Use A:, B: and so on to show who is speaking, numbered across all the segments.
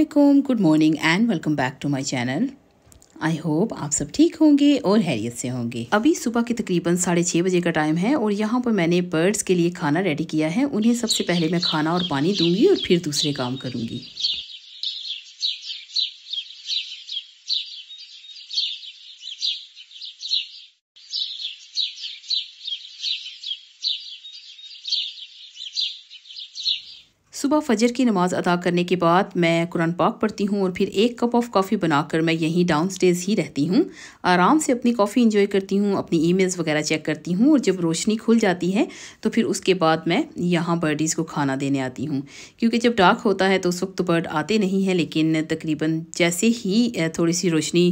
A: Aslam good morning and welcome back to my channel I hope आप सब ठीक होंगे और हैरियत से होंगे अभी सुबह के तकरीबन साढ़े छः बजे का टाइम है और यहाँ पर मैंने बर्ड्स के लिए खाना रेडी किया है उन्हें सबसे पहले मैं खाना और पानी दूंगी और फिर दूसरे काम करूँगी सुबह फजर की नमाज़ अदा करने के बाद मैं कुरान पाक पढ़ती हूँ और फिर एक कप ऑफ़ कॉफ़ी बनाकर मैं यहीं डाउन स्टेज ही रहती हूँ आराम से अपनी कॉफ़ी इंजॉय करती हूँ अपनी ईमेल्स वगैरह चेक करती हूँ और जब रोशनी खुल जाती है तो फिर उसके बाद मैं यहाँ बर्डीज़ को खाना देने आती हूँ क्योंकि जब डार्क होता है तो उस वक्त बर्ड तो आते नहीं हैं लेकिन तकरीबन जैसे ही थोड़ी सी रोशनी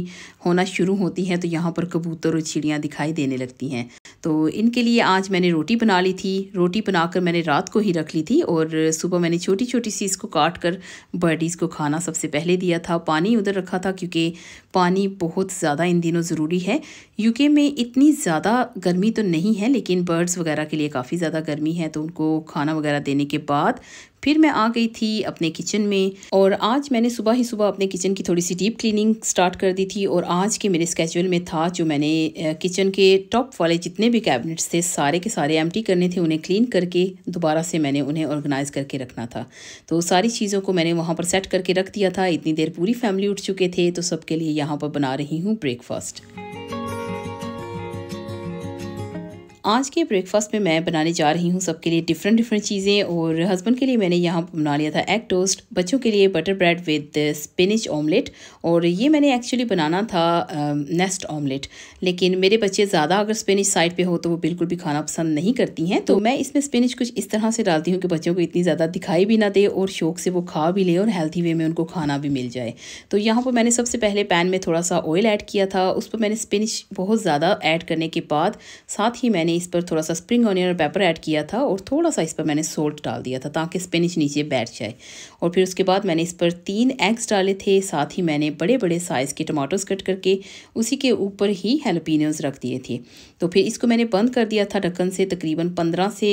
A: होना शुरू होती है तो यहाँ पर कबूतर और चिड़ियाँ दिखाई देने लगती हैं तो इनके लिए आज मैंने रोटी बना ली थी रोटी बनाकर मैंने रात को ही रख ली थी और सुबह मैंने छोटी छोटी सी इसको काट कर बर्डीज़ को खाना सबसे पहले दिया था पानी उधर रखा था क्योंकि पानी बहुत ज़्यादा इन दिनों ज़रूरी है यूके में इतनी ज़्यादा गर्मी तो नहीं है लेकिन बर्ड्स वगैरह के लिए काफ़ी ज़्यादा गर्मी है तो उनको खाना वगैरह देने के बाद फिर मैं आ गई थी अपने किचन में और आज मैंने सुबह ही सुबह अपने किचन की थोड़ी सी डीप क्लीनिंग स्टार्ट कर दी थी और आज के मेरे स्केजुअल में था जो मैंने किचन के टॉप वाले जितने भी कैबिनेट्स थे सारे के सारे एम्प्टी करने थे उन्हें क्लीन करके दोबारा से मैंने उन्हें ऑर्गेनाइज़ करके रखना था तो सारी चीज़ों को मैंने वहाँ पर सेट करके रख दिया था इतनी देर पूरी फैमिली उठ चुके थे तो सबके लिए यहाँ पर बना रही हूँ ब्रेकफास्ट आज के ब्रेकफास्ट में मैं बनाने जा रही हूँ सबके लिए डिफरेंट डिफरेंट चीज़ें और हस्बैंड के लिए मैंने यहाँ बना लिया था एग टोस्ट बच्चों के लिए butter bread with spinach omelette और ये मैंने एक्चुअली बनाना था नेस्ट um, ऑमलेट लेकिन मेरे बच्चे ज़्यादा अगर स्पिनिच साइड पर हो तो वो बिल्कुल भी खाना पसंद नहीं करती हैं तो मैं इसमें स्पिनिच कुछ इस तरह से डालती हूँ कि बच्चों को इतनी ज़्यादा दिखाई भी ना दे और शौक से वो खा भी ले और हेल्थी वे में उनको खाना भी मिल जाए तो यहाँ पर मैंने सबसे पहले पैन में थोड़ा सा ऑयल ऐड किया था उस पर मैंने स्पिनिच बहुत ज़्यादा ऐड करने के बाद साथ ही मैंने इस पर थोड़ा सा स्प्रिंग ऑनियन और पेपर ऐड किया था और थोड़ा सा इस पर मैंने सोल्ट डाल दिया था ताकि स्पिनिच नीचे बैठ जाए और फिर उसके बाद मैंने इस पर तीन एग्स डाले थे साथ ही मैंने बड़े बड़े साइज़ के टमाटोज कट करके उसी के ऊपर ही हेलोपिनोज रख दिए थे तो फिर इसको मैंने बंद कर दिया था ढक्कन से तकरीबन पंद्रह से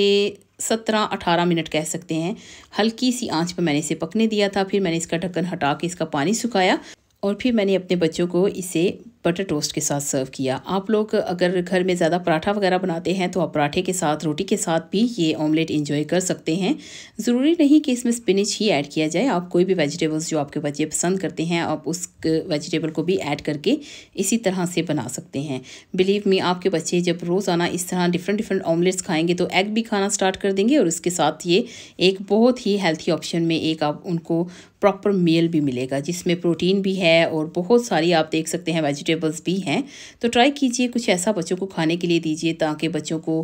A: सत्रह अठारह मिनट कह सकते हैं हल्की सी आंच पर मैंने इसे पकने दिया था फिर मैंने इसका ढक्कन हटा के इसका पानी सुखाया और फिर मैंने अपने बच्चों को इसे बटर टोस्ट के साथ सर्व किया आप लोग अगर घर में ज़्यादा पराठा वगैरह बनाते हैं तो आप पराठे के साथ रोटी के साथ भी ये ऑमलेट इंजॉय कर सकते हैं ज़रूरी नहीं कि इसमें स्पिनिच ही ऐड किया जाए आप कोई भी वेजिटेबल्स जो आपके बच्चे पसंद करते हैं आप उस वेजिटेबल को भी ऐड करके इसी तरह से बना सकते हैं बिलीव मी आपके बच्चे जब रोज़ाना इस तरह डिफरेंट डिफरेंट ऑमलेट्स खाएंगे तो एग भी खाना स्टार्ट कर देंगे और उसके साथ ये एक बहुत ही हेल्थी ऑप्शन में एक आप उनको प्रॉपर मील भी मिलेगा जिसमें प्रोटीन भी है और बहुत सारी आप देख सकते हैं वेजिटेबल्स भी हैं तो ट्राई कीजिए कुछ ऐसा बच्चों को खाने के लिए दीजिए ताकि बच्चों को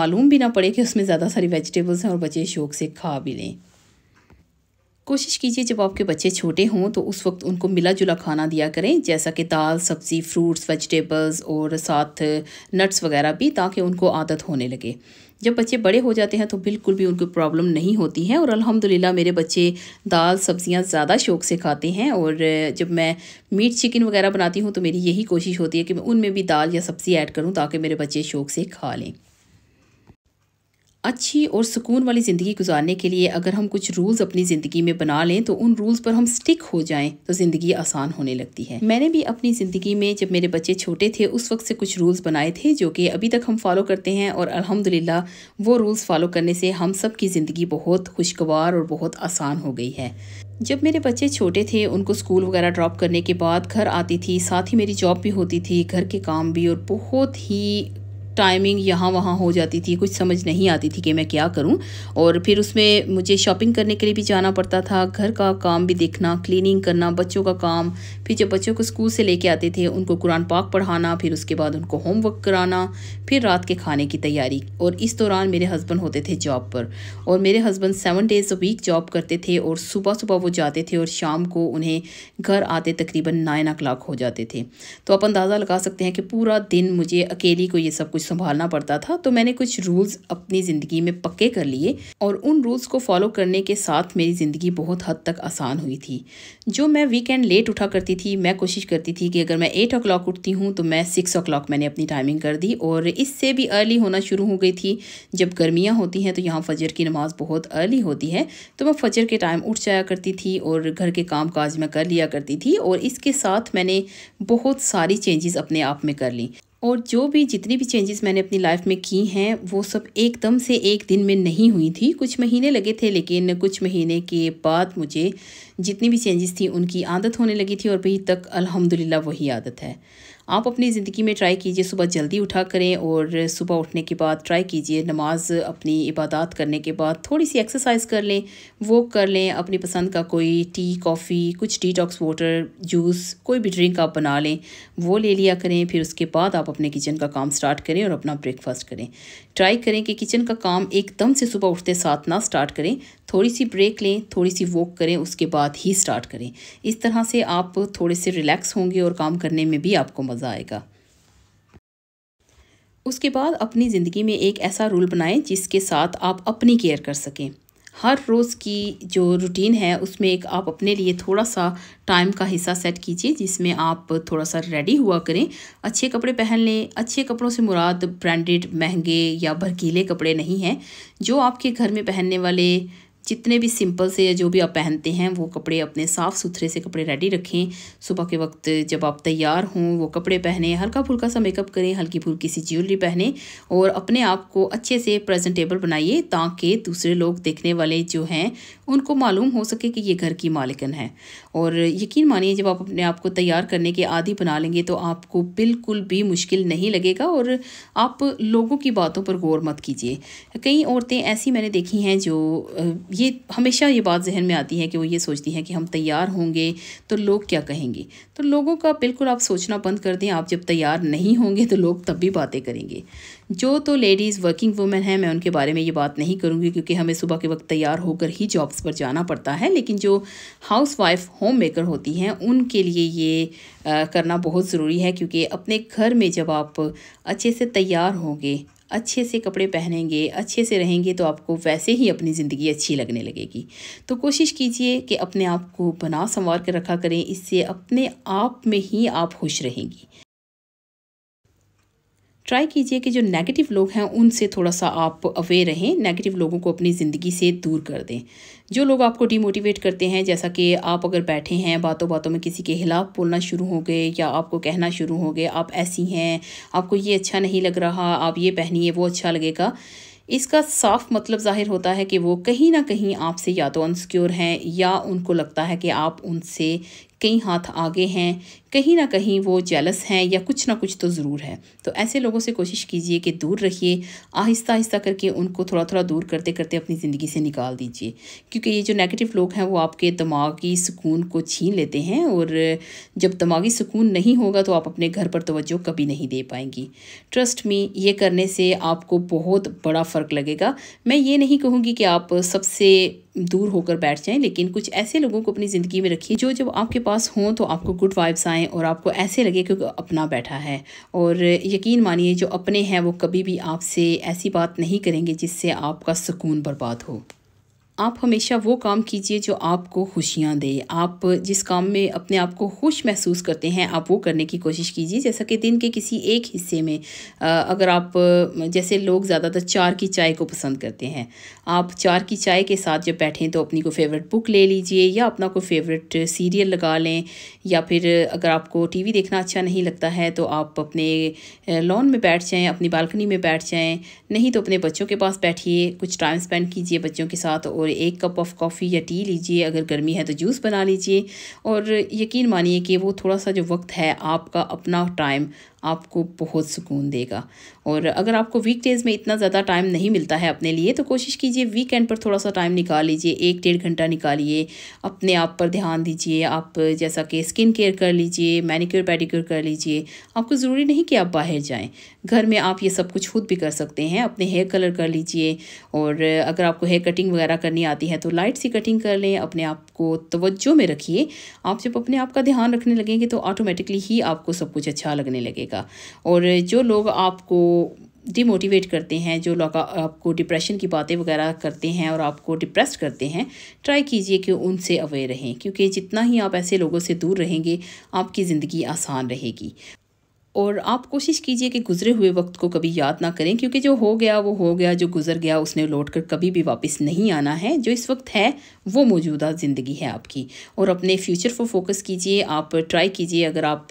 A: मालूम भी ना पड़े कि उसमें ज़्यादा सारी वेजिटेबल्स हैं और बच्चे शौक से खा भी लें कोशिश कीजिए जब आपके बच्चे छोटे हों तो उस वक्त उनको मिला जुला खाना दिया करें जैसा कि दाल सब्ज़ी फ्रूट्स वेजिटेबल्स और साथ नट्स वगैरह भी ताकि उनको आदत होने लगे जब बच्चे बड़े हो जाते हैं तो बिल्कुल भी उनको प्रॉब्लम नहीं होती है और अल्हम्दुलिल्लाह मेरे बच्चे दाल सब्जियां ज़्यादा शौक से खाते हैं और जब मैं मीट चिकन वगैरह बनाती हूँ तो मेरी यही कोशिश होती है कि मैं उनमें भी दाल या सब्ज़ी ऐड करूँ ताकि मेरे बच्चे शौक से खा लें अच्छी और सुकून वाली ज़िंदगी गुजारने के लिए अगर हम कुछ रूल्स अपनी ज़िंदगी में बना लें तो उन रूल्स पर हम स्टिक हो जाएं तो ज़िंदगी आसान होने लगती है मैंने भी अपनी ज़िंदगी में जब मेरे बच्चे छोटे थे उस वक्त से कुछ रूल्स बनाए थे जो कि अभी तक हम फॉलो करते हैं और अलहमदिल्ला वो रूल्स फॉलो करने से हम सब की ज़िंदगी बहुत खुशगवार और बहुत आसान हो गई है जब मेरे बच्चे छोटे थे उनको स्कूल वगैरह ड्रॉप करने के बाद घर आती थी साथ ही मेरी जॉब भी होती थी घर के काम भी और बहुत ही टाइमिंग यहाँ वहाँ हो जाती थी कुछ समझ नहीं आती थी कि मैं क्या करूँ और फिर उसमें मुझे शॉपिंग करने के लिए भी जाना पड़ता था घर का काम भी देखना क्लीनिंग करना बच्चों का काम फिर जब बच्चों को स्कूल से लेके आते थे उनको कुरान पाक पढ़ाना फिर उसके बाद उनको होमवर्क कराना फिर रात के खाने की तैयारी और इस दौरान मेरे हस्बैंड होते थे जॉब पर और मेरे husband seven days a week job करते थे और सुबह सुबह वो जाते थे और शाम को उन्हें घर आते तकरीबन नाइन ओ हो जाते थे तो आप अंदाज़ा लगा सकते हैं कि पूरा दिन मुझे अकेली को ये सब कुछ संभालना पड़ता था तो मैंने कुछ रूल्स अपनी ज़िंदगी में पक्के कर लिए और उन रूल्स को फॉलो करने के साथ मेरी ज़िंदगी बहुत हद तक आसान हुई थी जो मैं वीकेंड लेट उठा करती थी मैं कोशिश करती थी कि अगर मैं एट ओ क्लाक उठती हूँ तो मैं सिक्स ओ क्लाक मैंने अपनी टाइमिंग कर दी और इससे भी अर्ली होना शुरू हो गई थी जब गर्मियाँ होती हैं तो यहाँ फजर की नमाज़ बहुत अर्ली होती है तो मैं फजर के टाइम उठ जाया करती थी और घर के काम काज मैं कर लिया करती थी और इसके साथ मैंने बहुत सारी चेंजेस अपने आप में कर ली और जो भी जितनी भी चेंजेस मैंने अपनी लाइफ में की हैं वो सब एकदम से एक दिन में नहीं हुई थी कुछ महीने लगे थे लेकिन कुछ महीने के बाद मुझे जितनी भी चेंजेस थी उनकी आदत होने लगी थी और अभी तक अल्हम्दुलिल्लाह वही आदत है आप अपनी ज़िंदगी में ट्राई कीजिए सुबह जल्दी उठा करें और सुबह उठने के बाद ट्राई कीजिए नमाज अपनी इबादत करने के बाद थोड़ी सी एक्सरसाइज कर लें वॉक कर लें अपनी पसंद का कोई टी कॉफ़ी कुछ टॉक्स वाटर जूस कोई भी ड्रिंक आप बना लें वो ले लिया करें फिर उसके बाद आप अपने किचन का काम स्टार्ट करें और अपना ब्रेकफास्ट करें ट्राई करें कि किचन का काम एकदम से सुबह उठते साथ ना स्टार्ट करें थोड़ी सी ब्रेक लें थोड़ी सी वॉक करें उसके बाद ही स्टार्ट करें इस तरह से आप थोड़े से रिलैक्स होंगे और काम करने में भी आपको मदद मज़ा आएगा उसके बाद अपनी ज़िंदगी में एक ऐसा रूल बनाएं जिसके साथ आप अपनी केयर कर सकें हर रोज़ की जो रूटीन है उसमें एक आप अपने लिए थोड़ा सा टाइम का हिस्सा सेट कीजिए जिसमें आप थोड़ा सा रेडी हुआ करें अच्छे कपड़े पहन लें अच्छे कपड़ों से मुराद ब्रांडेड महंगे या भरकीले कपड़े नहीं हैं जो आपके घर में पहनने वाले जितने भी सिंपल से या जो भी आप पहनते हैं वो कपड़े अपने साफ़ सुथरे से कपड़े रेडी रखें सुबह के वक्त जब आप तैयार हों वो कपड़े पहने हल्का फुल्का सा मेकअप करें हल्की फुल्की सी ज्वेलरी पहने और अपने आप को अच्छे से प्रेजेंटेबल बनाइए ताकि दूसरे लोग देखने वाले जो हैं उनको मालूम हो सके कि ये घर की मालिकन है और यकीन मानिए जब आप अपने आप को तैयार करने के आदि बना लेंगे तो आपको बिल्कुल भी मुश्किल नहीं लगेगा और आप लोगों की बातों पर गौर मत कीजिए कई औरतें ऐसी मैंने देखी हैं जो ये हमेशा ये बात जहन में आती है कि वो ये सोचती हैं कि हम तैयार होंगे तो लोग क्या कहेंगे तो लोगों का बिल्कुल आप सोचना बंद कर दें आप जब तैयार नहीं होंगे तो लोग तब भी बातें करेंगे जो तो लेडीज़ वर्किंग वुमेन हैं मैं उनके बारे में ये बात नहीं करूँगी क्योंकि हमें सुबह के वक्त तैयार होकर ही जॉब्स पर जाना पड़ता है लेकिन जो हाउस वाइफ होम मेकर होती हैं उनके लिए ये आ, करना बहुत ज़रूरी है क्योंकि अपने घर में जब आप अच्छे से तैयार होंगे अच्छे से कपड़े पहनेंगे अच्छे से रहेंगे तो आपको वैसे ही अपनी ज़िंदगी अच्छी लगने लगेगी तो कोशिश कीजिए कि अपने आप को बना संवार कर रखा करें इससे अपने आप में ही आप खुश रहेंगी ट्राई कीजिए कि जो नेगेटिव लोग हैं उनसे थोड़ा सा आप अवेयर रहें नेगेटिव लोगों को अपनी ज़िंदगी से दूर कर दें जो लोग आपको डिमोटिवेट करते हैं जैसा कि आप अगर बैठे हैं बातों बातों में किसी के खिलाफ बोलना शुरू हो गए या आपको कहना शुरू हो गए आप ऐसी हैं आपको ये अच्छा नहीं लग रहा आप ये पहनिए वो अच्छा लगेगा इसका साफ मतलब जाहिर होता है कि वो कहीं ना कहीं आपसे या तो अनसिक्योर हैं या उनको लगता है कि आप उनसे कई हाथ आगे हैं कहीं ना कहीं वो जेलस हैं या कुछ ना कुछ तो ज़रूर है तो ऐसे लोगों से कोशिश कीजिए कि दूर रखिए आहिस्ता आहिस्ता करके उनको थोड़ा थोड़ा दूर करते करते अपनी ज़िंदगी से निकाल दीजिए क्योंकि ये जो नेगेटिव लोग हैं वो आपके दिमागी सुकून को छीन लेते हैं और जब दिमागी सुकून नहीं होगा तो आप अपने घर पर तोज्जो कभी नहीं दे पाएंगी ट्रस्ट मी ये करने से आपको बहुत बड़ा फ़र्क लगेगा मैं ये नहीं कहूँगी कि आप सबसे दूर होकर बैठ जाएँ लेकिन कुछ ऐसे लोगों को अपनी ज़िंदगी में रखिए जो जब आपके पास हों तो आपको गुड वाइब्स आएँ और आपको ऐसे लगे कि अपना बैठा है और यकीन मानिए जो अपने हैं वो कभी भी आपसे ऐसी बात नहीं करेंगे जिससे आपका सुकून बर्बाद हो आप हमेशा वो काम कीजिए जो आपको खुशियाँ दे आप जिस काम में अपने आप को खुश महसूस करते हैं आप वो करने की कोशिश कीजिए जैसा कि दिन के किसी एक हिस्से में अगर आप जैसे लोग ज़्यादातर चार की चाय को पसंद करते हैं आप चार की चाय के साथ जब बैठें तो अपनी को फेवरेट बुक ले लीजिए या अपना कोई फेवरेट सीरियल लगा लें या फिर अगर आपको टी देखना अच्छा नहीं लगता है तो आप अपने लॉन में बैठ जाएँ अपनी बालकनी में बैठ जाएँ नहीं तो अपने बच्चों के पास बैठिए कुछ टाइम स्पेंड कीजिए बच्चों के साथ और और एक कप ऑफ़ कॉफ़ी या टी लीजिए अगर गर्मी है तो जूस बना लीजिए और यकीन मानिए कि वो थोड़ा सा जो वक्त है आपका अपना टाइम आपको बहुत सुकून देगा और अगर आपको वीक डेज़ में इतना ज़्यादा टाइम नहीं मिलता है अपने लिए तो कोशिश कीजिए वीकेंड पर थोड़ा सा टाइम निकाल लीजिए एक डेढ़ घंटा निकालिए अपने आप पर ध्यान दीजिए आप जैसा कि स्किन केयर कर लीजिए मैनिक्योर पेडिक्योर कर लीजिए आपको ज़रूरी नहीं कि आप बाहर जाएँ घर में आप ये सब कुछ खुद भी कर सकते हैं अपने हेयर कलर कर लीजिए और अगर आपको हेयर कटिंग वगैरह करनी आती है तो लाइट सी कटिंग कर लें अपने आप को तवज्जो में रखिए आप जब अपने आप का ध्यान रखने लगेंगे तो ऑटोमेटिकली ही आपको सब कुछ अच्छा लगने लगेगा और जो लोग आपको डिमोटिवेट करते हैं जो लोग आपको डिप्रेशन की बातें वगैरह करते हैं और आपको डिप्रेस करते हैं ट्राई कीजिए कि उनसे अवेयर रहें क्योंकि जितना ही आप ऐसे लोगों से दूर रहेंगे आपकी ज़िंदगी आसान रहेगी और आप कोशिश कीजिए कि गुजरे हुए वक्त को कभी याद ना करें क्योंकि जो हो गया वो हो गया जो गुजर गया उसने लौट कर कभी भी वापस नहीं आना है जो इस वक्त है वो मौजूदा ज़िंदगी है आपकी और अपने फ्यूचर पर फोकस कीजिए आप ट्राई कीजिए अगर आप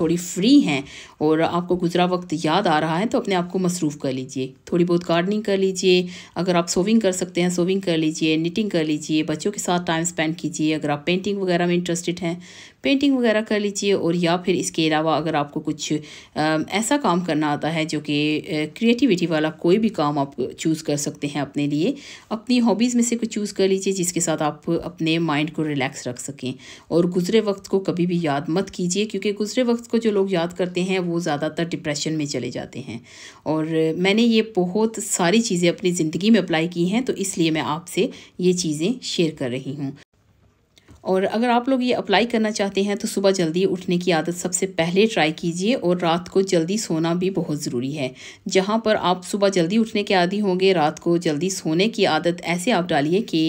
A: थोड़ी फ्री हैं और आपको गुजरा वक्त याद आ रहा है तो अपने आप को मसरूफ़ कर लीजिए थोड़ी बहुत गार्डनिंग कर लीजिए अगर आप सोविंग कर सकते हैं सोविंग कर लीजिए निटिंग कर लीजिए बच्चों के साथ टाइम स्पेंड कीजिए अगर आप पेंटिंग वगैरह में इंटरेस्टेड हैं पेंटिंग वगैरह कर लीजिए और या फिर इसके अलावा अगर आपको कुछ ऐसा काम करना आता है जो कि क्रिएटिविटी वाला कोई भी काम आप चूज़ कर सकते हैं अपने लिए अपनी हॉबीज़ में से कुछ चूज़ कर लीजिए जिसके साथ आप अपने माइंड को रिलैक्स रख सकें और गुजरे वक्त को कभी भी याद मत कीजिए क्योंकि गुजरे वक्त वक्त को जो लोग याद करते हैं वो ज़्यादातर डिप्रेशन में चले जाते हैं और मैंने ये बहुत सारी चीज़ें अपनी ज़िंदगी में अप्लाई की हैं तो इसलिए मैं आपसे ये चीज़ें शेयर कर रही हूँ और अगर आप लोग ये अप्लाई करना चाहते हैं तो सुबह जल्दी उठने की आदत सबसे पहले ट्राई कीजिए और रात को जल्दी सोना भी बहुत ज़रूरी है जहाँ पर आप सुबह जल्दी उठने के आदि होंगे रात को जल्दी सोने की आदत ऐसे आप डालिए कि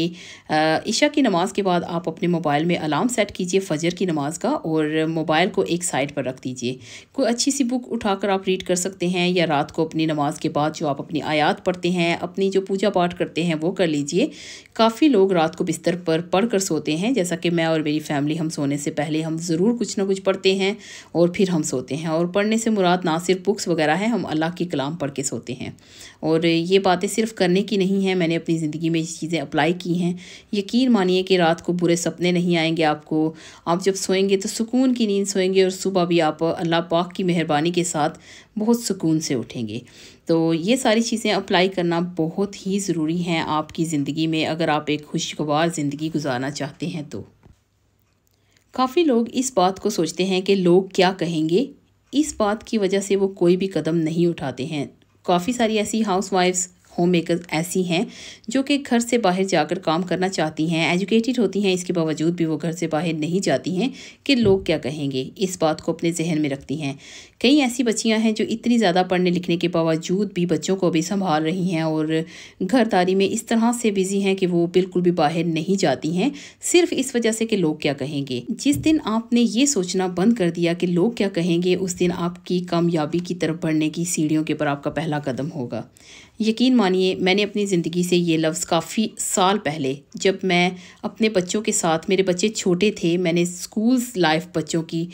A: ईशा की नमाज़ के बाद आप अपने मोबाइल में अलार्म सेट कीजिए फजर की नमाज़ का और मोबाइल को एक साइड पर रख दीजिए कोई अच्छी सी बुक उठाकर आप रीड कर सकते हैं या रात को अपनी नमाज के बाद जो आप अपनी आयात पढ़ते हैं अपनी जो पूजा पाठ करते हैं वो कर लीजिए काफ़ी लोग रात को बिस्तर पर पढ़ कर सोते हैं जैसा करके मैं और मेरी फैमिली हम सोने से पहले हम ज़रूर कुछ ना कुछ पढ़ते हैं और फिर हम सोते हैं और पढ़ने से मुराद ना सिर्फ बुक्स वगैरह हैं हम अल्लाह के कलाम पढ़ के सोते हैं और ये बातें सिर्फ करने की नहीं हैं मैंने अपनी ज़िंदगी में ये चीज़ें अप्लाई की हैं यकीन मानिए कि रात को बुरे सपने नहीं आएंगे आपको आप जब सोएंगे तो सुकून की नींद सोएंगे और सुबह भी आप अल्लाह पाक की मेहरबानी के साथ बहुत सुकून से उठेंगे तो ये सारी चीज़ें अप्लाई करना बहुत ही ज़रूरी हैं आपकी ज़िंदगी में अगर आप एक खुशगवार ज़िंदगी गुजारना चाहते हैं तो काफ़ी लोग इस बात को सोचते हैं कि लोग क्या कहेंगे इस बात की वजह से वो कोई भी कदम नहीं उठाते हैं काफ़ी सारी ऐसी हाउस वाइफ्स होम मेकर ऐसी हैं जो कि घर से बाहर जाकर काम करना चाहती हैं एजुकेटेड होती हैं इसके बावजूद भी वो घर से बाहर नहीं जाती हैं कि लोग क्या कहेंगे इस बात को अपने जहन में रखती हैं कई ऐसी बच्चियां हैं जो इतनी ज़्यादा पढ़ने लिखने के बावजूद भी बच्चों को भी संभाल रही हैं और घरदारी में इस तरह से बिजी हैं कि वो बिल्कुल भी बाहर नहीं जाती हैं सिर्फ इस वजह से कि लोग क्या कहेंगे जिस दिन आपने ये सोचना बंद कर दिया कि लोग क्या कहेंगे उस दिन आपकी कामयाबी की तरफ बढ़ने की सीढ़ियों के ऊपर आपका पहला कदम होगा यकीन मानिए मैंने अपनी ज़िंदगी से ये लफ्ज़ काफ़ी साल पहले जब मैं अपने बच्चों के साथ मेरे बच्चे छोटे थे मैंने स्कूल लाइफ बच्चों की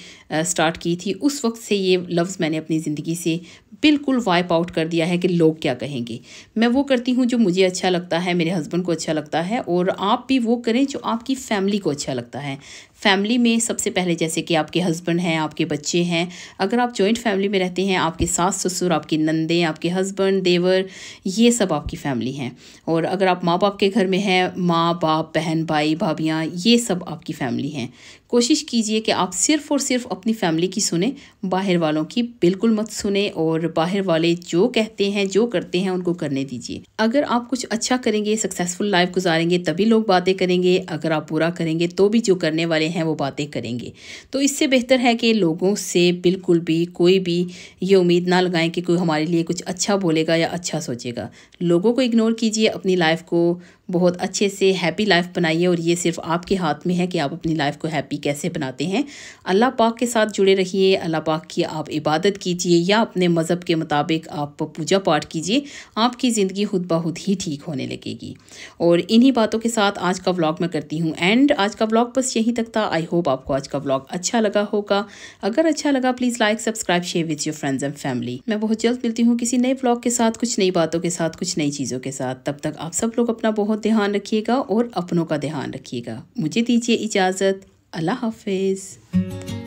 A: स्टार्ट की थी उस वक्त से ये लफ्ज़ मैंने अपनी ज़िंदगी से बिल्कुल वाइप आउट कर दिया है कि लोग क्या कहेंगे मैं वो करती हूँ जो मुझे अच्छा लगता है मेरे हस्बैंड को अच्छा लगता है और आप भी वो करें जो आपकी फ़ैमिली को अच्छा लगता है फैमिली में सबसे पहले जैसे कि आपके हस्बैंड हैं आपके बच्चे हैं अगर आप जॉइंट फैमिली में रहते हैं आपके सास ससुर आपके नंदे आपके हस्बैंड देवर ये सब आपकी फैमिली हैं और अगर आप माँ बाप के घर में हैं माँ बाप बहन भाई भाभियाँ ये सब आपकी फैमिली हैं कोशिश कीजिए कि आप सिर्फ़ और सिर्फ अपनी फैमिली की सुने बाहर वालों की बिल्कुल मत सुने और बाहर वाले जो कहते हैं जो करते हैं उनको करने दीजिए अगर आप कुछ अच्छा करेंगे सक्सेसफुल लाइफ गुजारेंगे तभी लोग बातें करेंगे अगर आप बुरा करेंगे तो भी जो करने वाले हैं वो बातें करेंगे तो इससे बेहतर है कि लोगों से बिल्कुल भी कोई भी ये उम्मीद ना लगाएं कि कोई हमारे लिए कुछ अच्छा बोलेगा या अच्छा सोचेगा लोगों को इग्नोर कीजिए अपनी लाइफ को बहुत अच्छे से हैप्पी लाइफ बनाइए और ये सिर्फ आपके हाथ में है कि आप अपनी लाइफ को हैप्पी कैसे बनाते हैं अल्लाह पाक के साथ जुड़े रहिए अल्लाह पाक की आप इबादत कीजिए या अपने मज़हब के मुताबिक आप पूजा पाठ कीजिए आपकी ज़िंदगी खुद ब खुद ही ठीक होने लगेगी और इन्हीं बातों के साथ आज का व्लॉग मैं करती हूँ एंड आज का व्लॉग बस यहीं तक था आई होप आपको आज का व्लॉग अच्छा लगा होगा अगर अच्छा लगा please like subscribe share with your friends and family मैं बहुत जल्द मिलती हूँ किसी नए ब्लॉग के साथ कुछ नई बातों के साथ कुछ नई चीज़ों के साथ तब तक आप सब लोग अपना बहुत ध्यान रखिएगा और अपनों का ध्यान रखिएगा मुझे दीजिए इजाज़त अल्लाह हाफिज़